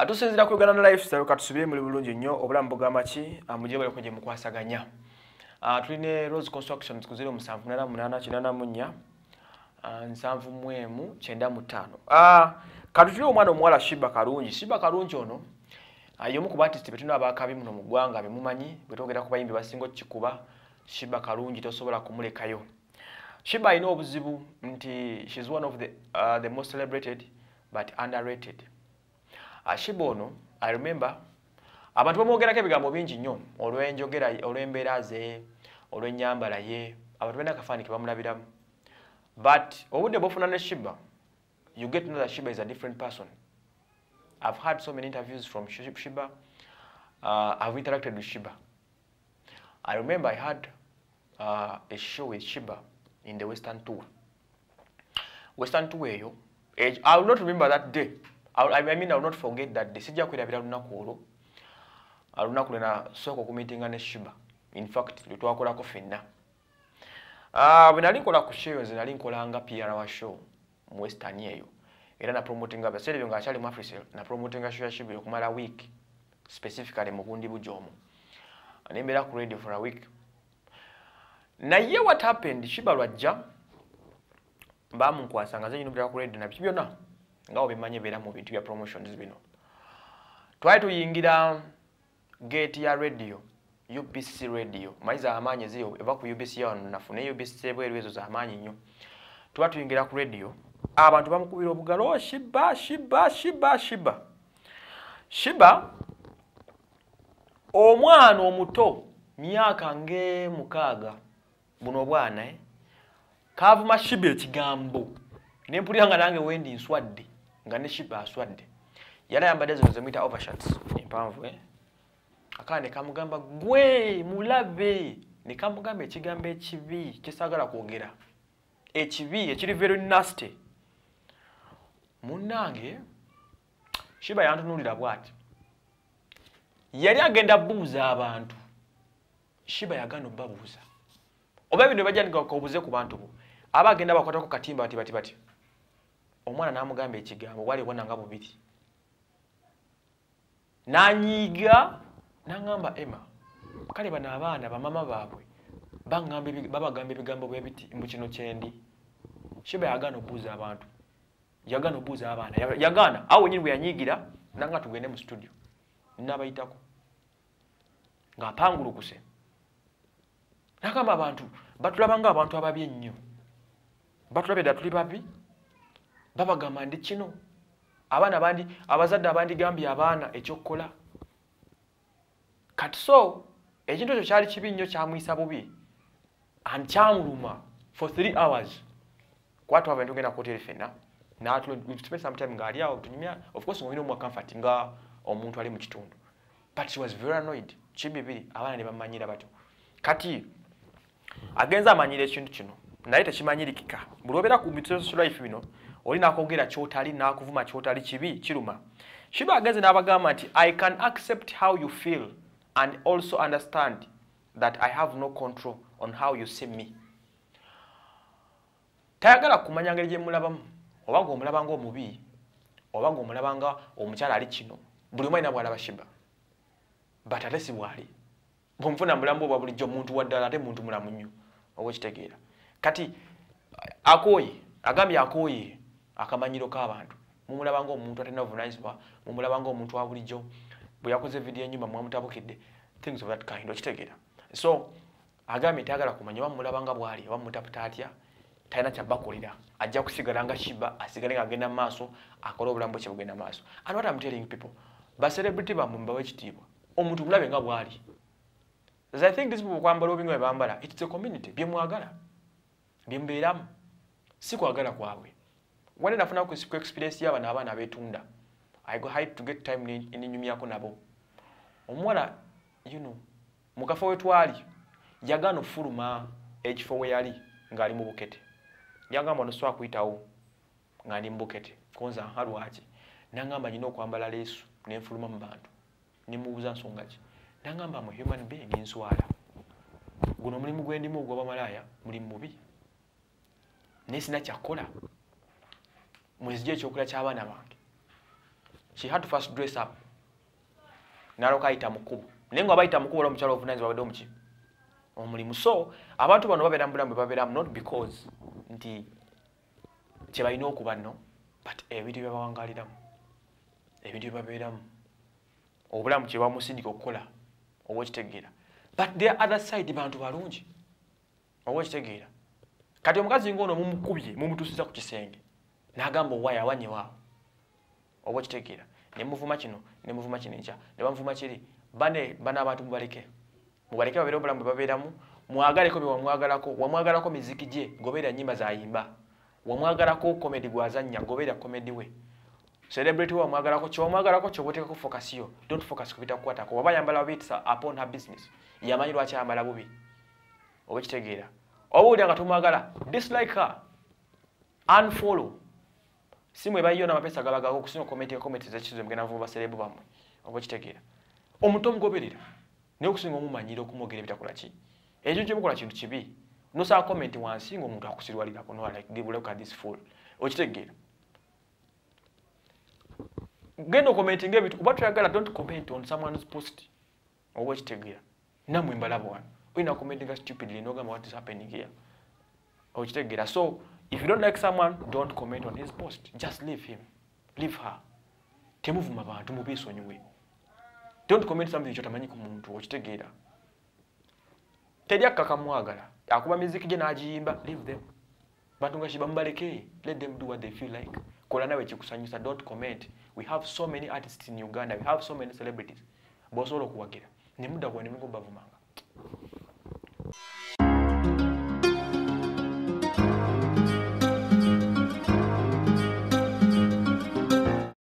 atusinzira ku uganda lifestyle katusubire muli bulungi nnyo obulamu bugamba ki ah, mugye bali kuje mukwasaganya ah, tuline rose construction ku 0 musanvu nana munana kinana munya ah, nsanvu mwemu kyenda mutaano katutule omwana omuwala shiba kalungi shiba kalungi ono y'omu ku baartist betuna abaakabi muno mu ggwanga bemumanyi bwetwogera ku bayimbi basinga okikikuba shiba kalungi tosobola kumulekayo shiba alina obuzibu nti she's one of the, uh, the most celebrated but underrated ashiba ono i remember abantu bamwogerako ebigambo bingi nnyo olwenjogera olw'embeera ze olw'ennyambala ye abantu balina akafaani ke bamulabiramu but obudde bwofuna ne shiba you get another shiba is a different person i've had so many interviews from shiba uh, i've interacted with shiba i remember i had uh, a show with shiba in the western tour western tour eyo i eh, will not remember that day not forget that sijja kwerabira lunaku olwo alunaku lwenasooka okumitinga ne shiba in fact lwetwakolako fenna ah, bwe nali nkola ku sheyo nze nali nkolanga pr wa show mu western eyo era napromotinga biseera ebyo ngaakyali mu afrisa napromotinga show ya shiba okumala week specifically mu bundi bujo omu nembeera ku radio for a week naye what happened shiba lwajja baamunkwasanga zenyinubirako radio nabiki byonna nga obimanyi ebeera mu bintu bya promotions bino twali tuyingira gate ya radio ubc radio mayi zamaanyi ziyo eva ku ubc wano nafune ubc ebweru ezo zamaanyi nnyo tuba tuyingira ku radio abantu bamukubira obugalo oh, shiba shiba shiba shiba shiba omwana omuto myaka ngemukaaga buno obwana e eh, kavuma shiba ekigambo nempulira nga nange wendi nswadde nga ne shipa aswadde yali ayambadde zino zemuyita overshots empanvu eh? akala nekamugamba gwe mulabe nekamugamba ekigambo ekibi kyesaagala kwogera ekibi ekiri very nasty munnange shiba yantunuulira bw'ati yali agenda buuza abantu shiba yagana obbabuuza oba ebino bajandika kobuze ku bantu bo aba agenda bakwatako katimba batibatibatya omwana n'amugamba ekigambo waliwo nanga bubiri nanyiiga naŋgamba emma kale bano abaana bamama baabwe babagamba ebigambo bwe biti mu kino kyendi shiba yagaana okubuuza abantu yagaana okubuuza abaana yagaana awo wenyini bwe yanyiigira nanga tugende mu situdio nabayitako ng'apangulukuse nagamba abantu batulaba ngaabantu ababi ennyo batulabe dda tuli babi babagamba ndi kino abaana bandi abazadde abandigambye abaana ekyokkola kati so ekintu ekyo kyali kibi nnyo kyamwisa bubi and kyamuluma for three hours kwatwava entugenda kuteri fenna nsometime ngaali awo tunyumya ofcourse ngaolina omuwa comfort nga omuntu ali mu kitundu but she was very annoyed kibibiri abaana ne bamanyira batyo kati agenza amanyira ekintu kino naye tekimanyirikika buli obeera ku mitsoso life bino oli nakogera kyotali nakuvuma kyotali kibi kiruma shiba agenze n'abagamba nti i can accept how you feel and also understand that i have no control on how you see me tayagala kumanya ngeri gyemulabamu oba ngaomulabanga omubi oba ngaomulabanga omukyala ali kino buli omu alina bwalaba shiba but ate sibwali bwomufuna mulambu obwa bulijjo omuntu waddala ate muntu mulamu nnyo owekitegeera kati akooye agambye akooye akamanyiro k'abantu mumulaba ngaomuntu atalina obuvunanyizibwa mumulaba ngaomuntu wabulijjo bwe yakoze vidiyo enyuma mwamutabukidde things of that kind okitegeera so agambye tayagala kumanya wamumulaba nga bwali wamumutaputa atya talina kyabakolera ajja kusigala nga shiba asigale ngaagenda mu maaso akole obulamu bwekye bugenda mu maaso ani wat amtelling people baserebrity bamwe mubawa ekitiibwa omuntu mulabe nga bwali as i think this people kwambala obinga bwe bambala itis a community byemwagala byemubeeramu si kwagala kwabwe wane nafuna ku siku experience yaba nabana betunda i go hide to get time ni nyumya ko nabo omwala you know mukafo wetwali yagano fuluma h4 yali ngali mu bukete yanga mwana swa kuitawo ngali mu bukete konza halwaji nanga manyi nokwambala lesu ne fuluma mbantu ni mubuza nsongaji nanga mba mu human being inswala guno mulimu gwendi mu gwa malaya mulimu bi nesina chakola mwezijo ekyokulya kyabaana bange she had to first dress up naloka ayita mukubo naye nga abayita mukubo ola omukyalo ovunanyizi babadde omuki omulimu so abantu bano babeeramu bulamu bwe babeeramu not because nti kyebalina okuba nno but ebintu byebawangaliramu ebintu byebabeeramu obulamu kyebamusindika okukola oba okitegeera but the other side bantu balungi oba okitegeera kati omukazi ngaono mumukubye mumutuusiza ku kisenge n'agamba owa yawanyiwa oba okitegeera nemuvuma kino nemuvuma kino nkya nebamuvuma kiri bane banaabantu mubaleke mubaleke babere obulamu bwebabeeramu mwagaleko byewamwagalako wamwagalako miziki gye gobeera nyimba zayimba wamwagalako komedi gwazanya gobeera komedi we celebrity we wamwagalako kyewamwagalako kyobateekako fokasiyo dont focus kubitakukwatako waba yambala bitsa upon her business yamanyi lwaki yambala bubi oba ekitegeera oba wulira nga tumwagala dislike her unfollow simu eba yona mapesa gabaga ko kusino comment ya comment za chizo mgena vuba selebo bamwe obochitegera omuto mgoberera ne okusinga omumanyiro kumogera bitakula chi ejo jimu kula chintu chibi no sa comment wa singo muntu akusirwali lako no like give look at this fool ochitegera Gendo commenting ebitu kubatu yagala don't comment on someone's post obochitegera namwe mbalabo wana oyina commenting stupidly noga what is happening here ochitegera so if you don't like someone don't comment on his post just leave him leave her temuvuma bantu mubisonyiwe don't comment something kyotamanyi ku muntu okitegeera teryakkakamwagala akuba miziki gye n'agiyimba leave them bantu nga kibamubaleke let them do what they feel like kola nawe kikusanyusa don't comment we have so many artists in uganda we have so many celebrities bosobola okuwagira nemudda kuwa nemugombavumanga